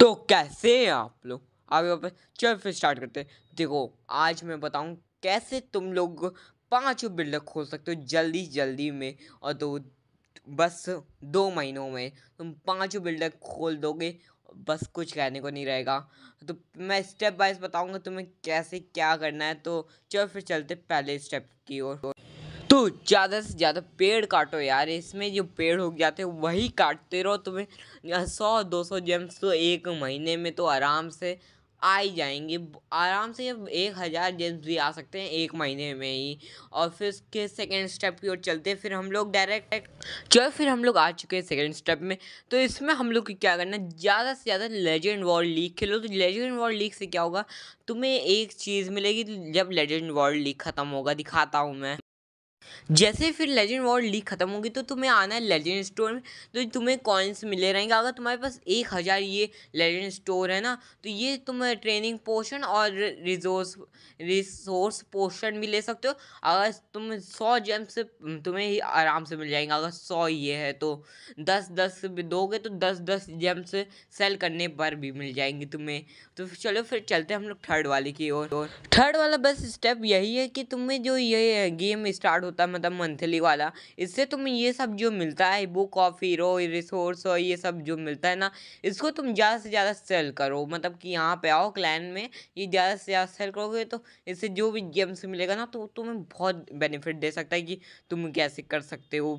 तो कैसे हैं आप लोग आप यहाँ पर चल फिर स्टार्ट करते हैं देखो आज मैं बताऊँ कैसे तुम लोग पाँचों बिल्डर खोल सकते हो जल्दी जल्दी में और दो बस दो महीनों में तुम पाँचों बिल्डर खोल दोगे बस कुछ कहने को नहीं रहेगा तो मैं स्टेप बाय बताऊँगा तुम्हें कैसे क्या करना है तो चलो फिर चलते पहले स्टेप की ओर तो ज़्यादा से ज़्यादा पेड़ काटो यार इसमें जो पेड़ हो जाते हैं वही काटते रहो तुम्हें सौ दो सौ जेम्स तो एक महीने में तो आराम से आ ही जाएंगे आराम से एक हज़ार जेम्स भी आ सकते हैं एक महीने में ही और फिर उसके सेकेंड स्टेप की ओर चलते हैं फिर हम लोग डायरेक्ट चलो फिर हम लोग आ चुके हैं सेकेंड स्टेप में तो इसमें हम लोग क्या करना है ज़्यादा से ज़्यादा लेजेंड वर्ल्ड लीग खेलो तो लेजेंड वर्ल्ड लीग से क्या होगा तुम्हें एक चीज़ मिलेगी जब लेजेंड वर्ल्ड लीग ख़त्म होगा दिखाता हूँ मैं जैसे फिर लेजेंड वॉर लीग खत्म होगी तो तुम्हें आना है लेजेंड स्टोर में तो तुम्हें कॉइन्स मिले रहेंगे अगर तुम्हारे पास एक हज़ार ये लेजेंड स्टोर है ना तो ये तुम ट्रेनिंग पोशन और रिजोर्स रिसोर्स पोशन भी ले सकते हो अगर तुम सौ जेम्स तुम्हें तुम्हें आराम से मिल जाएंगे अगर सौ ये है तो दस दस दोगे तो दस दस जेम्स सेल करने पर भी मिल जाएंगी तुम्हें तो चलो फिर चलते हैं हम लोग थर्ड वाले की ओर थर्ड वाला बस स्टेप यही है कि तुम्हें जो ये गेम स्टार्ट हो होता है मतलब मंथली वाला इससे तुम ये सब जो मिलता है बुक ऑफ हीरो रिसोर्स और ये सब जो मिलता है ना इसको तुम ज़्यादा से ज़्यादा सेल करो मतलब कि यहाँ पे आओ क्लैन में ये ज़्यादा से ज़्यादा सेल करोगे तो इससे जो भी गेम्स मिलेगा ना तो तुम्हें बहुत बेनिफिट दे सकता है कि तुम कैसे कर सकते हो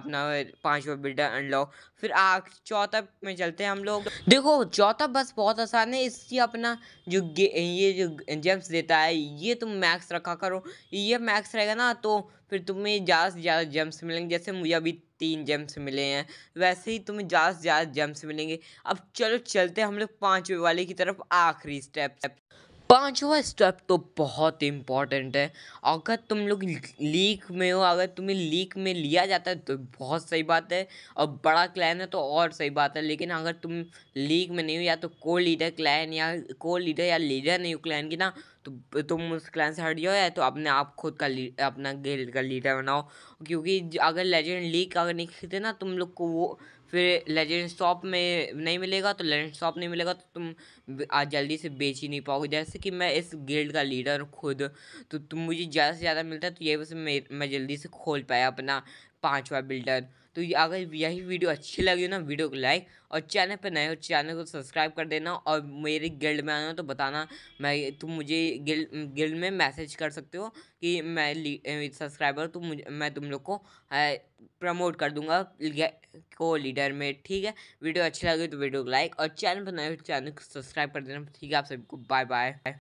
अपना पाँचवा बिल्डर अनलॉक फिर आग चौथा में चलते हैं हम लोग देखो चौथा बस बहुत आसान है इसकी अपना जो ये जो जेम्स देता है ये तुम मैक्स रखा करो ये मैक्स रहेगा ना तो फिर तुम्हें ज़्यादा से ज़्यादा जेम्स मिलेंगे जैसे मुझे अभी तीन जेम्स मिले हैं वैसे ही तुम्हें ज़्यादा से ज़्यादा जेम्स मिलेंगे अब चलो चलते हैं हम लोग पाँचवें वाले की तरफ आखिरी स्टेप पांचवा स्टेप तो बहुत इम्पॉर्टेंट है अगर तुम लोग लीक में हो अगर तुम्हें लीक में लिया जाता है तो बहुत सही बात है और बड़ा क्लैन है तो और सही बात है लेकिन अगर तुम लीक में नहीं हो या तो को लीडर क्लैन या को लीडर या लीडर नहीं हो क्लैन की ना तो तुम उस क्लैन से हट जाओ या तो अपने आप खुद का अपना गेल का लीडर बनाओ क्योंकि अगर लेजेंड लीक अगर नहीं खेलते ना तुम लोग को वो फिर लेजेंड शॉप में नहीं मिलेगा तो लेजेंड शॉप नहीं मिलेगा तो तुम आज जल्दी से बेच ही नहीं पाओगे जैसे कि मैं इस गिल्ड का लीडर हूँ खुद तो तुम मुझे ज़्यादा से ज़्यादा मिलता है तो ये बस मैं मैं जल्दी से खोल पाया अपना पाँचवा बिल्डर तो अगर यही वीडियो अच्छी लगी ना वीडियो को लाइक और चैनल पर नए हो चैनल को सब्सक्राइब कर देना और मेरे गिल्ड में आना तो बताना मैं तुम मुझे गिल्ड गिल्ड में मैसेज कर सकते हो कि मैं सब्सक्राइबर तुम मुझे मैं तुम लोग को प्रमोट कर दूंगा को लीडर में ठीक है वीडियो अच्छी लगी तो वीडियो को लाइक और चैनल पर नए हो तो चैनल को सब्सक्राइब कर देना ठीक है आप सभी को बाय बाय